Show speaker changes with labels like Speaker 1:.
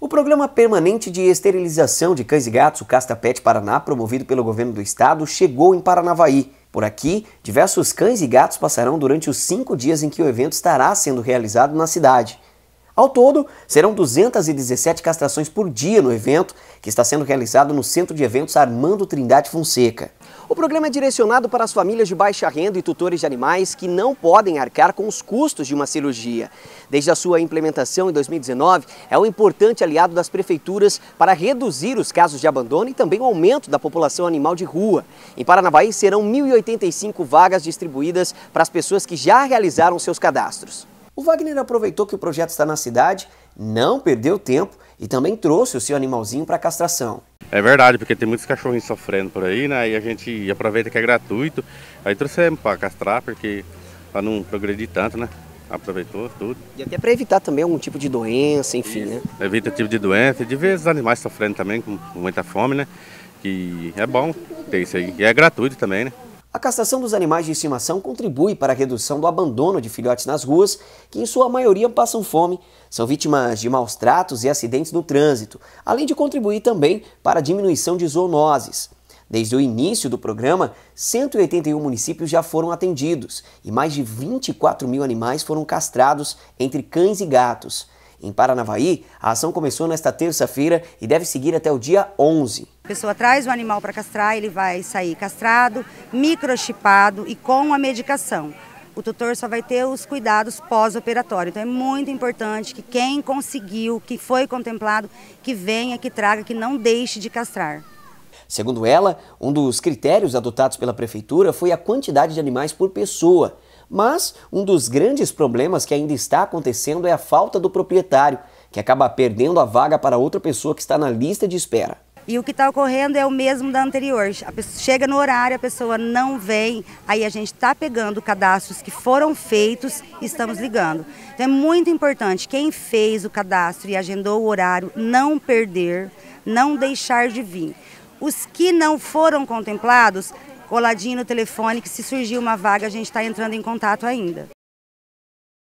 Speaker 1: O programa permanente de esterilização de cães e gatos, o Casta Pet Paraná, promovido pelo governo do estado, chegou em Paranavaí. Por aqui, diversos cães e gatos passarão durante os cinco dias em que o evento estará sendo realizado na cidade. Ao todo, serão 217 castrações por dia no evento, que está sendo realizado no Centro de Eventos Armando Trindade Fonseca. O programa é direcionado para as famílias de baixa renda e tutores de animais que não podem arcar com os custos de uma cirurgia. Desde a sua implementação em 2019, é um importante aliado das prefeituras para reduzir os casos de abandono e também o aumento da população animal de rua. Em Paranavaí serão 1.085 vagas distribuídas para as pessoas que já realizaram seus cadastros. O Wagner aproveitou que o projeto está na cidade, não perdeu tempo e também trouxe o seu animalzinho para castração.
Speaker 2: É verdade, porque tem muitos cachorrinhos sofrendo por aí, né? E a gente aproveita que é gratuito, aí trouxemos para castrar, porque para não progredir tanto, né? Aproveitou tudo.
Speaker 1: E até para evitar também algum tipo de doença, enfim, Isso. né?
Speaker 2: Evita tipo de doença, de ver os animais sofrendo também com muita fome, né? Que é bom ter isso aí. E é gratuito também, né?
Speaker 1: A castração dos animais de estimação contribui para a redução do abandono de filhotes nas ruas, que em sua maioria passam fome, são vítimas de maus tratos e acidentes no trânsito, além de contribuir também para a diminuição de zoonoses. Desde o início do programa, 181 municípios já foram atendidos e mais de 24 mil animais foram castrados entre cães e gatos. Em Paranavaí, a ação começou nesta terça-feira e deve seguir até o dia 11
Speaker 3: pessoa traz o animal para castrar, ele vai sair castrado, microchipado e com a medicação. O tutor só vai ter os cuidados pós-operatório. Então é muito importante que quem conseguiu, que foi contemplado, que venha, que traga, que não deixe de castrar.
Speaker 1: Segundo ela, um dos critérios adotados pela prefeitura foi a quantidade de animais por pessoa. Mas um dos grandes problemas que ainda está acontecendo é a falta do proprietário, que acaba perdendo a vaga para outra pessoa que está na lista de espera.
Speaker 3: E o que está ocorrendo é o mesmo da anterior. A pessoa chega no horário, a pessoa não vem, aí a gente está pegando cadastros que foram feitos e estamos ligando. Então é muito importante, quem fez o cadastro e agendou o horário, não perder, não deixar de vir. Os que não foram contemplados, coladinho no telefone, que se surgiu uma vaga, a gente está entrando em contato ainda.